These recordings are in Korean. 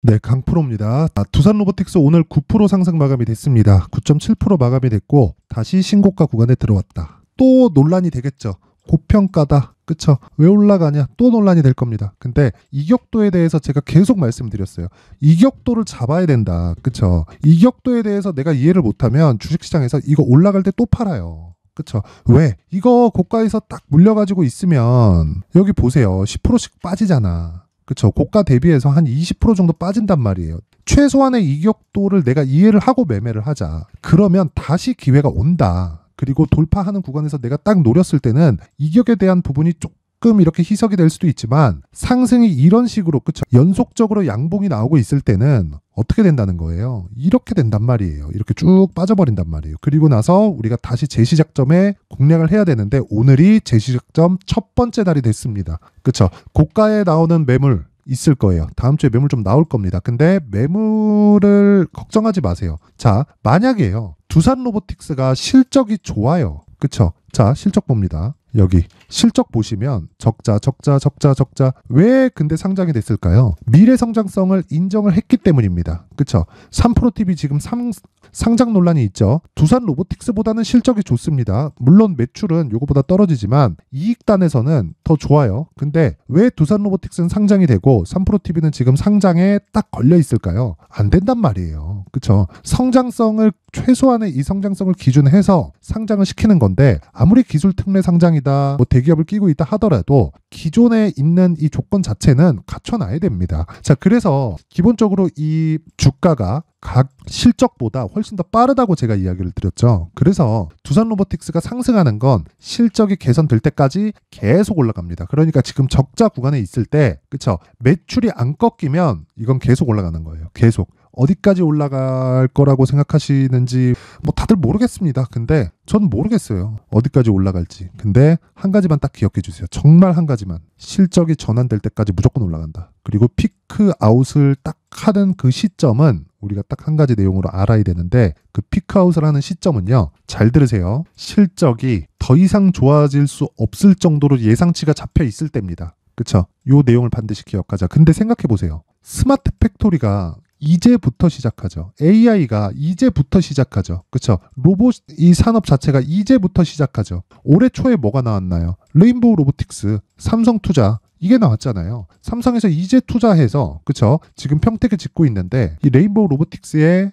네, 강프로입니다. 아, 두산 로보틱스 오늘 9% 상승 마감이 됐습니다. 9.7% 마감이 됐고 다시 신고가 구간에 들어왔다. 또 논란이 되겠죠. 고평가다. 그쵸? 왜 올라가냐? 또 논란이 될 겁니다. 근데 이격도에 대해서 제가 계속 말씀드렸어요. 이격도를 잡아야 된다. 그쵸? 이격도에 대해서 내가 이해를 못하면 주식시장에서 이거 올라갈 때 또 팔아요. 그쵸? 왜? 이거 고가에서 딱 물려가지고 있으면 여기 보세요. 10%씩 빠지잖아. 그렇죠. 고가 대비해서 한 20% 정도 빠진단 말이에요. 최소한의 이격도를 내가 이해를 하고 매매를 하자. 그러면 다시 기회가 온다. 그리고 돌파하는 구간에서 내가 딱 노렸을 때는 이격에 대한 부분이 쪽 가끔 이렇게 희석이 될 수도 있지만 상승이 이런 식으로 그쵸 연속적으로 양봉이 나오고 있을 때는 어떻게 된다는 거예요 이렇게 된단 말이에요 이렇게 쭉 빠져버린단 말이에요 그리고 나서 우리가 다시 제시작점에 공략을 해야 되는데 오늘이 제시작점 첫 번째 날이 됐습니다 그쵸 고가에 나오는 매물 있을 거예요. 다음 주에 매물 좀 나올 겁니다. 근데 매물을 걱정하지 마세요. 자, 만약에요. 두산 로보틱스가 실적이 좋아요. 그쵸? 자, 실적 봅니다. 여기 실적 보시면 적자, 적자, 적자, 적자. 왜 근데 상장이 됐을까요? 미래 성장성을 인정을 했기 때문입니다. 그쵸? 3프로 TV 지금 상, 상장 논란이 있죠. 두산 로보틱스보다는 실적이 좋습니다. 물론 매출은 요거보다 떨어지지만 이익단에서는 더 좋아요. 근데 왜 두산 로보틱스는 상장이 되고 3프로 TV는 지금 상장에 딱 걸려 있을까요? 안 된단 말이에요. 그쵸? 성장성을 최소한의 이 성장성을 기준해서 상장을 시키는 건데 아무리 기술 특례 상장이다. 뭐 대기업을 끼고 있다 하더라도 기존에 있는 이 조건 자체는 갖춰놔야 됩니다. 자, 그래서 기본적으로 이 주가가 각 실적보다 훨씬 더 빠르다고 제가 이야기를 드렸죠. 그래서 두산 로보틱스가 상승하는 건 실적이 개선될 때까지 계속 올라갑니다. 그러니까 지금 적자 구간에 있을 때, 그쵸? 매출이 안 꺾이면 이건 계속 올라가는 거예요. 계속. 어디까지 올라갈 거라고 생각하시는지 뭐 다들 모르겠습니다. 근데 전 모르겠어요. 어디까지 올라갈지. 근데 한 가지만 딱 기억해 주세요. 정말 한 가지만. 실적이 전환될 때까지 무조건 올라간다. 그리고 피크 아웃을 딱 하는 그 시점은 우리가 딱 한 가지 내용으로 알아야 되는데 그 피크 아웃을 하는 시점은요. 잘 들으세요. 실적이 더 이상 좋아질 수 없을 정도로 예상치가 잡혀 있을 때입니다. 그쵸? 요 내용을 반드시 기억하자. 근데 생각해 보세요. 스마트 팩토리가 이제부터 시작하죠. AI가 이제부터 시작하죠. 그렇죠? 로봇 이 산업 자체가 이제부터 시작하죠. 올해 초에 뭐가 나왔나요? 레인보우 로보틱스, 삼성 투자 이게 나왔잖아요. 삼성에서 이제 투자해서 그렇죠? 지금 평택에 짓고 있는데 이 레인보우 로보틱스에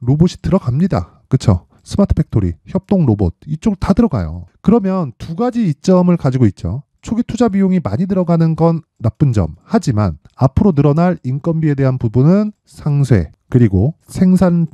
로봇이 들어갑니다. 그렇죠? 스마트 팩토리, 협동 로봇 이쪽 다 들어가요. 그러면 두 가지 이점을 가지고 있죠. 초기 투자 비용이 많이 들어가는 건 나쁜 점. 하지만 앞으로 늘어날 인건비에 대한 부분은 상쇄 그리고 생산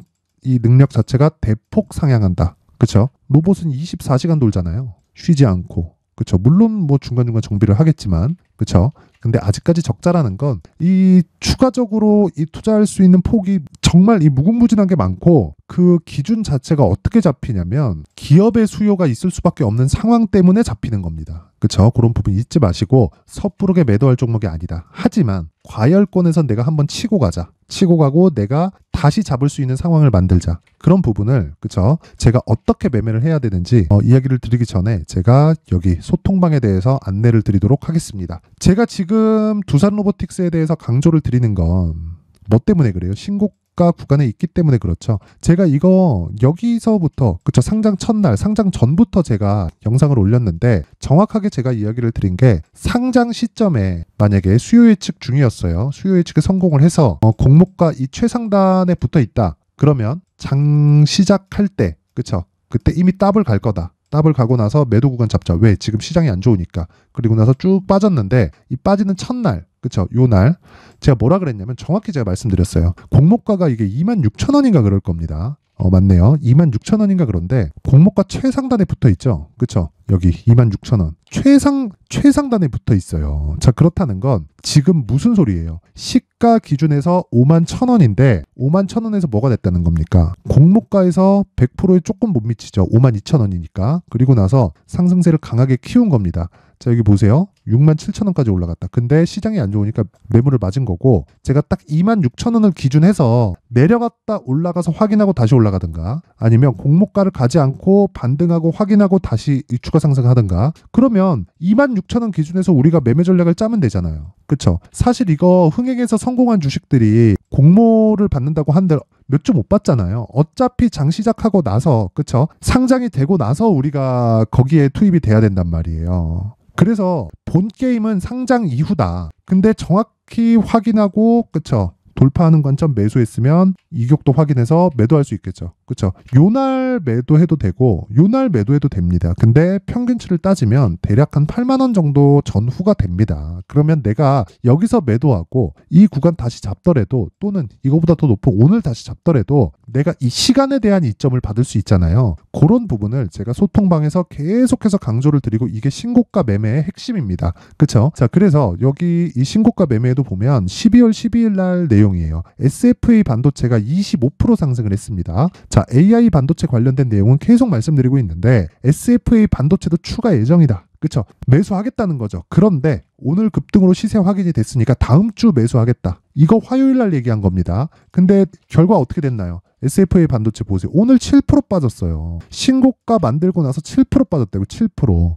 이 능력 자체가 대폭 상향한다. 그렇죠? 로봇은 24시간 돌잖아요. 쉬지 않고. 그렇죠? 물론 뭐 중간중간 정비를 하겠지만. 그렇죠? 근데 아직까지 적자라는 건 이 추가적으로 이 투자할 수 있는 폭이 정말 이 무궁무진한 게 많고 그 기준 자체가 어떻게 잡히냐면 기업의 수요가 있을 수밖에 없는 상황 때문에 잡히는 겁니다. 그렇죠? 그런 부분 잊지 마시고 섣부르게 매도할 종목이 아니다. 하지만 과열권에선 내가 한번 치고 가자. 치고 가고 내가 다시 잡을 수 있는 상황을 만들자. 그런 부분을 그쵸? 제가 어떻게 매매를 해야 되는지 어, 이야기를 드리기 전에 제가 여기 소통방에 대해서 안내를 드리도록 하겠습니다. 제가 지금 두산 로보틱스에 대해서 강조를 드리는 건 뭐 때문에 그래요? 신곡 국가 구간에 있기 때문에 그렇죠. 제가 이거 여기서부터 그쵸 상장 첫날 상장 전부터 제가 영상을 올렸는데 정확하게 제가 이야기를 드린 게 상장 시점에 만약에 수요 예측 중이었어요. 수요 예측에 성공을 해서 어, 공모가 이 최상단에 붙어 있다. 그러면 장 시작할 때 그쵸 그때 이미 답을 갈 거다. 답을 가고 나서 매도 구간 잡자. 왜? 지금 시장이 안 좋으니까. 그리고 나서 쭉 빠졌는데 이 빠지는 첫날 그렇죠? 요 날 제가 뭐라 그랬냐면 정확히 제가 말씀드렸어요. 공모가가 이게 2만 6천 원인가 그럴 겁니다. 어, 맞네요. 26,000원인가 그런데 공모가 최상단에 붙어 있죠. 그렇죠? 여기 26,000원. 최상 최상단에 붙어 있어요. 자, 그렇다는 건 지금 무슨 소리예요? 시가 기준에서 51,000원인데 51,000원에서 뭐가 됐다는 겁니까? 공모가에서 100%에 조금 못 미치죠. 52,000원이니까. 그리고 나서 상승세를 강하게 키운 겁니다. 자 여기 보세요. 6만 7천 원까지 올라갔다. 근데 시장이 안 좋으니까 매물을 맞은 거고 제가 딱 2만 6천 원을 기준해서 내려갔다 올라가서 확인하고 다시 올라가든가 아니면 공모가를 가지 않고 반등하고 확인하고 다시 추가 상승하든가 그러면 2만 6천 원 기준에서 우리가 매매 전략을 짜면 되잖아요. 그렇죠. 사실 이거 흥행에서 성공한 주식들이 공모를 받는다고 한들 몇 주 못 받잖아요. 어차피 장 시작하고 나서 그렇죠. 상장이 되고 나서 우리가 거기에 투입이 돼야 된단 말이에요. 그래서 본 게임은 상장 이후다. 근데 정확히 확인하고 그렇죠. 돌파하는 관점 매수했으면 이격도 확인해서 매도할 수 있겠죠. 그렇죠. 요날 매도해도 되고 요날 매도해도 됩니다. 근데 평균치를 따지면 대략 한 8만 원 정도 전후가 됩니다. 그러면 내가 여기서 매도하고 이 구간 다시 잡더라도 또는 이거보다 더 높은 오늘 다시 잡더라도 내가 이 시간에 대한 이점을 받을 수 있잖아요. 그런 부분을 제가 소통방에서 계속해서 강조를 드리고 이게 신고가 매매의 핵심입니다. 그렇죠. 자, 그래서 여기 이 신고가 매매에도 보면 12월 12일 날 내용 내용이에요. SFA 반도체가 25% 상승을 했습니다. 자, AI 반도체 관련된 내용은 계속 말씀드리고 있는데 SFA 반도체도 추가 예정이다. 그쵸? 매수하겠다는 거죠. 그런데 오늘 급등으로 시세 확인이 됐으니까 다음 주 매수하겠다. 이거 화요일 날 얘기한 겁니다. 근데 결과 어떻게 됐나요? SFA 반도체 보세요. 오늘 7% 빠졌어요. 신고가 만들고 나서 7% 빠졌다고 7%.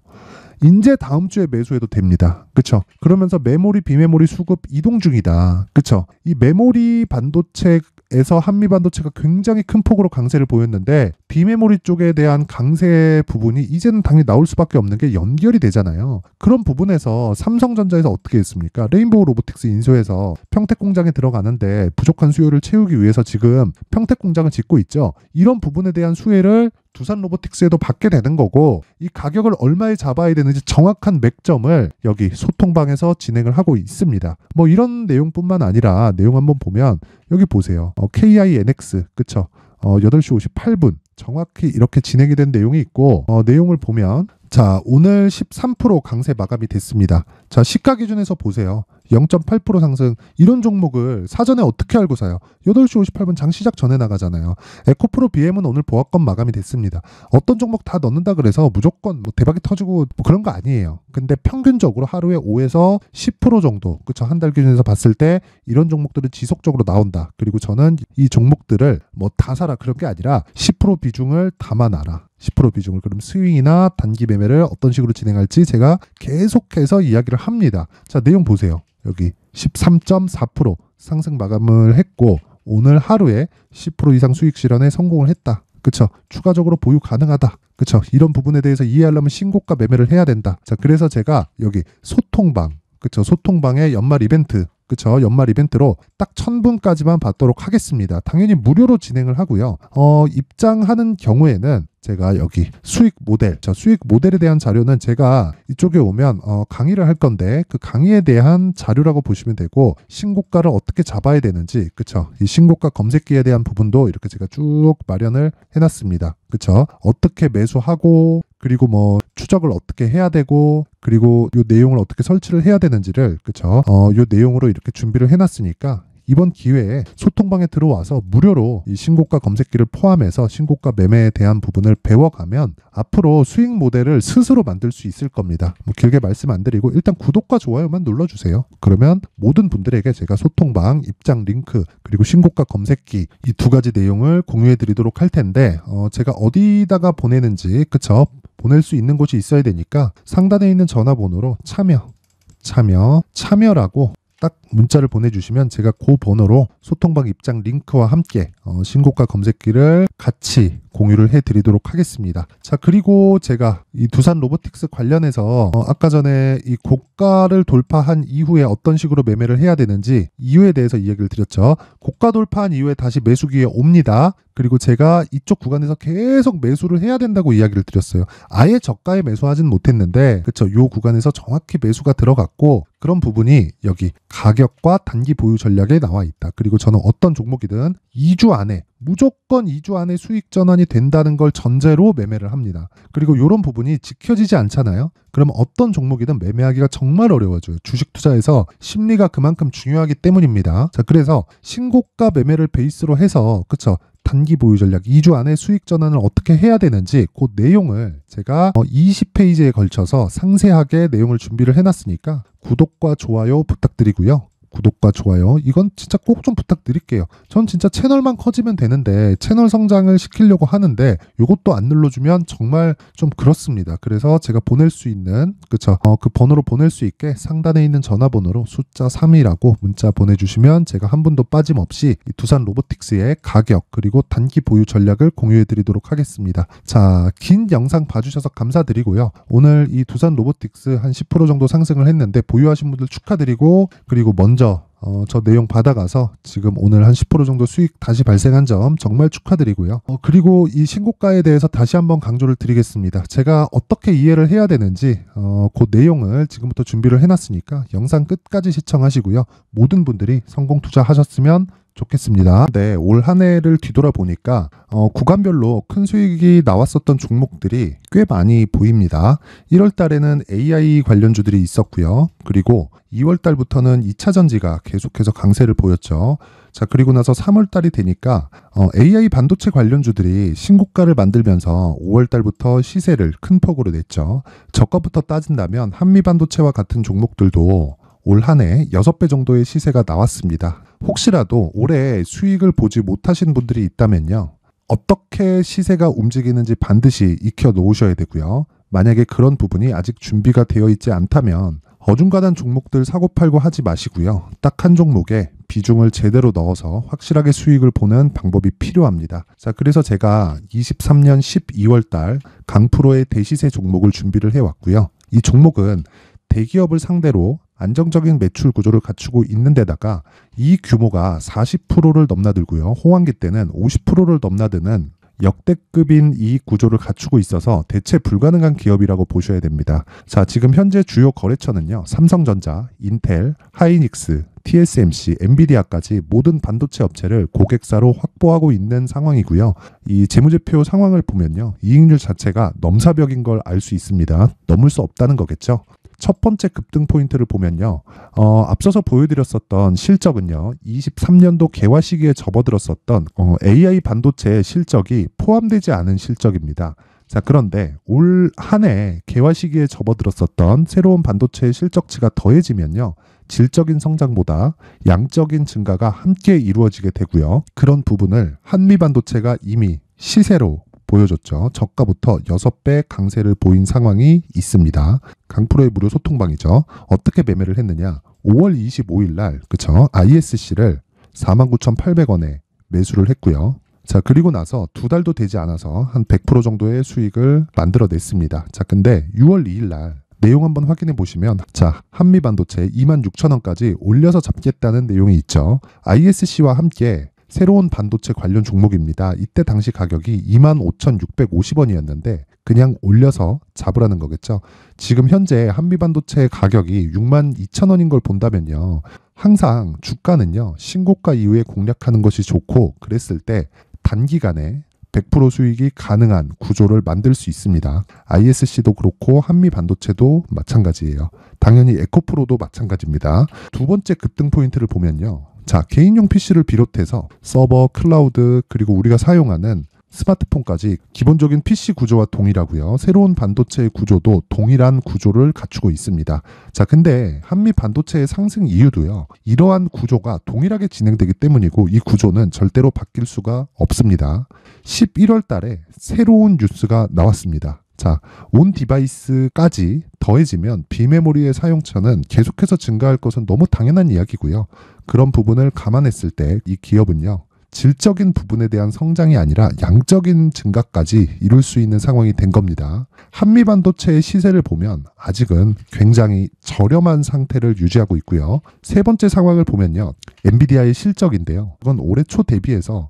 이제 다음 주에 매수해도 됩니다. 그렇죠? 그러면서 메모리 비메모리 수급 이동 중이다. 그렇죠? 이 메모리 반도체 에서 한미 반도체가 굉장히 큰 폭으로 강세를 보였는데 비메모리 쪽에 대한 강세 부분이 이제는 당연히 나올 수밖에 없는 게 연결이 되잖아요. 그런 부분에서 삼성전자에서 어떻게 했습니까? 레인보우 로보틱스 인수해서 평택 공장에 들어가는데 부족한 수요를 채우기 위해서 지금 평택 공장을 짓고 있죠. 이런 부분에 대한 수혜를 두산 로보틱스에도 받게 되는 거고 이 가격을 얼마에 잡아야 되는지 정확한 맥점을 여기 소통방에서 진행을 하고 있습니다. 뭐 이런 내용뿐만 아니라 내용 한번 보면 여기 보세요. 어, KINX 그쵸? 어, 8시 58분 정확히 이렇게 진행이 된 내용이 있고 어, 내용을 보면 자 오늘 13% 강세 마감이 됐습니다. 자 시가 기준에서 보세요. 0.8% 상승 이런 종목을 사전에 어떻게 알고 사요? 8시 58분 장 시작 전에 나가잖아요. 에코프로 BM은 오늘 보합권 마감이 됐습니다. 어떤 종목 다 넣는다 그래서 무조건 뭐 대박이 터지고 뭐 그런 거 아니에요. 근데 평균적으로 하루에 5에서 10% 정도 그쵸 한달 기준에서 봤을 때 이런 종목들은 지속적으로 나온다. 그리고 저는 이 종목들을 뭐 다 사라 그런 게 아니라 10% 비중을 담아놔라. 10% 비중을 그럼 스윙이나 단기 매매를 어떤 식으로 진행할지 제가 계속해서 이야기를 합니다. 자, 내용 보세요. 여기 13.4% 상승 마감을 했고 오늘 하루에 10% 이상 수익 실현에 성공을 했다. 그쵸? 추가적으로 보유 가능하다. 그쵸? 이런 부분에 대해서 이해하려면 신고가 매매를 해야 된다. 자, 그래서 제가 여기 소통방, 그쵸? 소통방의 연말 이벤트 그쵸 연말 이벤트로 딱 1000분까지만 받도록 하겠습니다. 당연히 무료로 진행을 하고요. 어, 입장하는 경우에는 제가 여기 수익 모델, 자 수익 모델에 대한 자료는 제가 이쪽에 오면 어, 강의를 할 건데 그 강의에 대한 자료라고 보시면 되고 신고가를 어떻게 잡아야 되는지, 그쵸? 이 신고가 검색기에 대한 부분도 이렇게 제가 쭉 마련을 해놨습니다. 그쵸? 어떻게 매수하고 그리고 뭐 추적을 어떻게 해야 되고 그리고 요 내용을 어떻게 설치를 해야 되는지를 그쵸 어, 요 내용으로 이렇게 준비를 해놨으니까 이번 기회에 소통방에 들어와서 무료로 이 신고가 검색기를 포함해서 신고가 매매에 대한 부분을 배워가면 앞으로 수익 모델을 스스로 만들 수 있을 겁니다. 뭐 길게 말씀 안 드리고 일단 구독과 좋아요만 눌러주세요. 그러면 모든 분들에게 제가 소통방 입장 링크 그리고 신고가 검색기 이 두 가지 내용을 공유해 드리도록 할 텐데 어 제가 어디다가 보내는지 그쵸 보낼 수 있는 곳이 있어야 되니까 상단에 있는 전화번호로 참여 참여 참여라고 딱 문자를 보내주시면 제가 그 번호로 소통방 입장 링크와 함께 어, 신고가 검색기를 같이 공유를 해드리도록 하겠습니다. 자 그리고 제가 이 두산 로보틱스 관련해서 어, 아까 전에 이 고가를 돌파한 이후에 어떤 식으로 매매를 해야 되는지 이유에 대해서 이야기를 드렸죠. 고가 돌파한 이후에 다시 매수기에 옵니다. 그리고 제가 이쪽 구간에서 계속 매수를 해야 된다고 이야기를 드렸어요. 아예 저가에 매수하진 못했는데 그쵸 요 구간에서 정확히 매수가 들어갔고 그런 부분이 여기 가격과 단기 보유 전략에 나와 있다. 그리고 저는 어떤 종목이든 2주 안에 무조건 2주 안에 수익 전환이 된다는 걸 전제로 매매를 합니다. 그리고 이런 부분이 지켜지지 않잖아요. 그럼 어떤 종목이든 매매하기가 정말 어려워져요. 주식 투자에서 심리가 그만큼 중요하기 때문입니다. 자, 그래서 신고가 매매를 베이스로 해서 그쵸 단기 보유 전략 2주 안에 수익 전환을 어떻게 해야 되는지 그 내용을 제가 20페이지에 어, 걸쳐서 상세하게 내용을 준비를 해놨으니까 구독과 좋아요 부탁드리고요. 구독과 좋아요 이건 진짜 꼭 좀 부탁드릴게요. 전 진짜 채널만 커지면 되는데 채널 성장을 시키려고 하는데 이것도 안 눌러주면 정말 좀 그렇습니다. 그래서 제가 보낼 수 있는 그쵸 어, 그 번호로 보낼 수 있게 상단에 있는 전화번호로 숫자 3이라고 문자 보내주시면 제가 한 분도 빠짐없이 두산 로보틱스의 가격 그리고 단기 보유 전략을 공유해드리도록 하겠습니다. 자 긴 영상 봐주셔서 감사드리고요. 오늘 이 두산 로보틱스 한 10% 정도 상승을 했는데 보유하신 분들 축하드리고 그리고 먼저 먼저 어, 저 내용 받아가서 지금 오늘 한 10% 정도 수익 다시 발생한 점 정말 축하드리고요. 어, 그리고 이 신고가에 대해서 다시 한번 강조를 드리겠습니다. 제가 어떻게 이해를 해야 되는지 어, 그 내용을 지금부터 준비를 해놨으니까 영상 끝까지 시청하시고요. 모든 분들이 성공 투자하셨으면 좋겠습니다. 네, 올한 해를 뒤돌아보니까 어, 구간별로 큰 수익이 나왔었던 종목들이 꽤 많이 보입니다. 1월 달에는 AI 관련주들이 있었고요. 그리고 2월 달부터는 2차 전지가 계속해서 강세를 보였죠. 자, 그리고 나서 3월 달이 되니까 어, AI 반도체 관련주들이 신고가를 만들면서 5월 달부터 시세를 큰 폭으로 냈죠. 저가부터 따진다면 한미 반도체와 같은 종목들도 올 한해 6배 정도의 시세가 나왔습니다. 혹시라도 올해 수익을 보지 못하신 분들이 있다면요. 어떻게 시세가 움직이는지 반드시 익혀 놓으셔야 되고요. 만약에 그런 부분이 아직 준비가 되어 있지 않다면 어중간한 종목들 사고팔고 하지 마시고요. 딱 한 종목에 비중을 제대로 넣어서 확실하게 수익을 보는 방법이 필요합니다. 자, 그래서 제가 23년 12월 달 강프로의 대시세 종목을 준비를 해왔고요. 이 종목은 대기업을 상대로 안정적인 매출 구조를 갖추고 있는 데다가 이 규모가 40%를 넘나들고요. 호황기 때는 50%를 넘나드는 역대급인 이 구조를 갖추고 있어서 대체 불가능한 기업이라고 보셔야 됩니다. 자, 지금 현재 주요 거래처는요. 삼성전자, 인텔, 하이닉스, TSMC, 엔비디아까지 모든 반도체 업체를 고객사로 확보하고 있는 상황이고요. 이 재무제표 상황을 보면요. 이익률 자체가 넘사벽인 걸 알 수 있습니다. 넘을 수 없다는 거겠죠. 첫 번째 급등 포인트를 보면요. 어, 앞서서 보여드렸었던 실적은요. 23년도 개화 시기에 접어들었었던 어, AI 반도체의 실적이 포함되지 않은 실적입니다. 자, 그런데 올 한해 개화 시기에 접어들었었던 새로운 반도체의 실적치가 더해지면요. 질적인 성장보다 양적인 증가가 함께 이루어지게 되고요. 그런 부분을 한미 반도체가 이미 시세로 보여줬죠. 저가부터 6배 강세를 보인 상황이 있습니다. 강프로의 무료 소통방이죠. 어떻게 매매를 했느냐? 5월 25일 날, 그쵸? ISC를 49,800원에 매수를 했고요. 자, 그리고 나서 두 달도 되지 않아서 한 100% 정도의 수익을 만들어냈습니다. 자, 근데 6월 2일 날 내용 한번 확인해 보시면 자 한미 반도체 26,000원까지 올려서 잡겠다는 내용이 있죠. ISC와 함께 새로운 반도체 관련 종목입니다. 이때 당시 가격이 25,650원이었는데 그냥 올려서 잡으라는 거겠죠. 지금 현재 한미반도체 가격이 62,000원인 걸 본다면요. 항상 주가는요. 신고가 이후에 공략하는 것이 좋고 그랬을 때 단기간에 100% 수익이 가능한 구조를 만들 수 있습니다. ISC도 그렇고 한미 반도체도 마찬가지예요. 당연히 에코프로도 마찬가지입니다. 두 번째 급등 포인트를 보면요. 자, 개인용 PC를 비롯해서 서버, 클라우드, 그리고 우리가 사용하는 스마트폰까지 기본적인 PC 구조와 동일하고요. 새로운 반도체의 구조도 동일한 구조를 갖추고 있습니다. 자, 근데 한미 반도체의 상승 이유도요. 이러한 구조가 동일하게 진행되기 때문이고 이 구조는 절대로 바뀔 수가 없습니다. 11월 달에 새로운 뉴스가 나왔습니다. 자, 온 디바이스까지 더해지면 비메모리의 사용처는 계속해서 증가할 것은 너무 당연한 이야기고요. 그런 부분을 감안했을 때 이 기업은요. 질적인 부분에 대한 성장이 아니라 양적인 증가까지 이룰 수 있는 상황이 된 겁니다. 한미 반도체의 시세를 보면 아직은 굉장히 저렴한 상태를 유지하고 있고요. 세 번째 상황을 보면요. 엔비디아의 실적인데요. 이건 올해 초 대비해서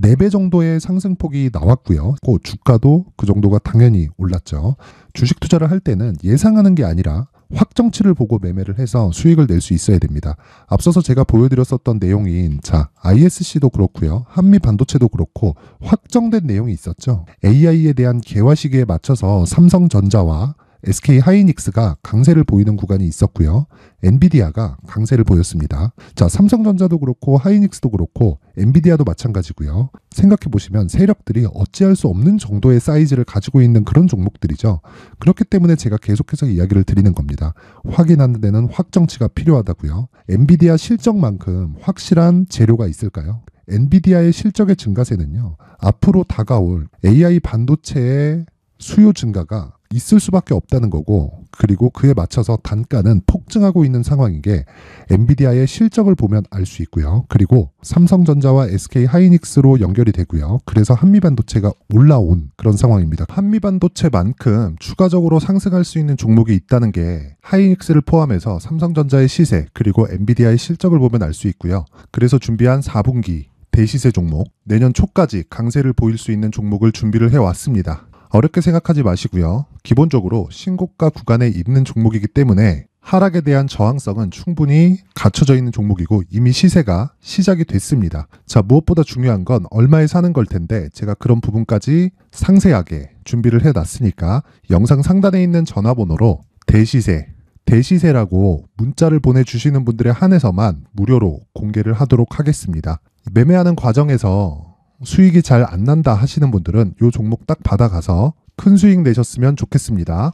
4배 정도의 상승폭이 나왔고요. 그 주가도 그 정도가 당연히 올랐죠. 주식 투자를 할 때는 예상하는 게 아니라 확정치를 보고 매매를 해서 수익을 낼 수 있어야 됩니다. 앞서서 제가 보여드렸었던 내용인 자 ISC도 그렇고요. 한미 반도체도 그렇고 확정된 내용이 있었죠. AI에 대한 개화시기에 맞춰서 삼성전자와 SK 하이닉스가 강세를 보이는 구간이 있었고요. 엔비디아가 강세를 보였습니다. 자, 삼성전자도 그렇고 하이닉스도 그렇고 엔비디아도 마찬가지고요. 생각해 보시면 세력들이 어찌할 수 없는 정도의 사이즈를 가지고 있는 그런 종목들이죠. 그렇기 때문에 제가 계속해서 이야기를 드리는 겁니다. 확인하는 데는 확정치가 필요하다고요. 엔비디아 실적만큼 확실한 재료가 있을까요? 엔비디아의 실적의 증가세는요. 앞으로 다가올 AI 반도체의 수요 증가가 있을 수밖에 없다는 거고 그리고 그에 맞춰서 단가는 폭증하고 있는 상황인 게 엔비디아의 실적을 보면 알 수 있고요. 그리고 삼성전자와 SK 하이닉스로 연결이 되고요. 그래서 한미반도체가 올라온 그런 상황입니다. 한미반도체만큼 추가적으로 상승할 수 있는 종목이 있다는 게 하이닉스를 포함해서 삼성전자의 시세 그리고 엔비디아의 실적을 보면 알 수 있고요. 그래서 준비한 4분기 대시세 종목, 내년 초까지 강세를 보일 수 있는 종목을 준비를 해왔습니다. 어렵게 생각하지 마시고요. 기본적으로 신고가 구간에 있는 종목이기 때문에 하락에 대한 저항성은 충분히 갖춰져 있는 종목이고 이미 시세가 시작이 됐습니다. 자, 무엇보다 중요한 건 얼마에 사는 걸 텐데 제가 그런 부분까지 상세하게 준비를 해 놨으니까 영상 상단에 있는 전화번호로 대시세, 대시세라고 문자를 보내주시는 분들에 한해서만 무료로 공개를 하도록 하겠습니다. 매매하는 과정에서 수익이 잘 안 난다 하시는 분들은 이 종목 딱 받아가서 큰 수익 내셨으면 좋겠습니다.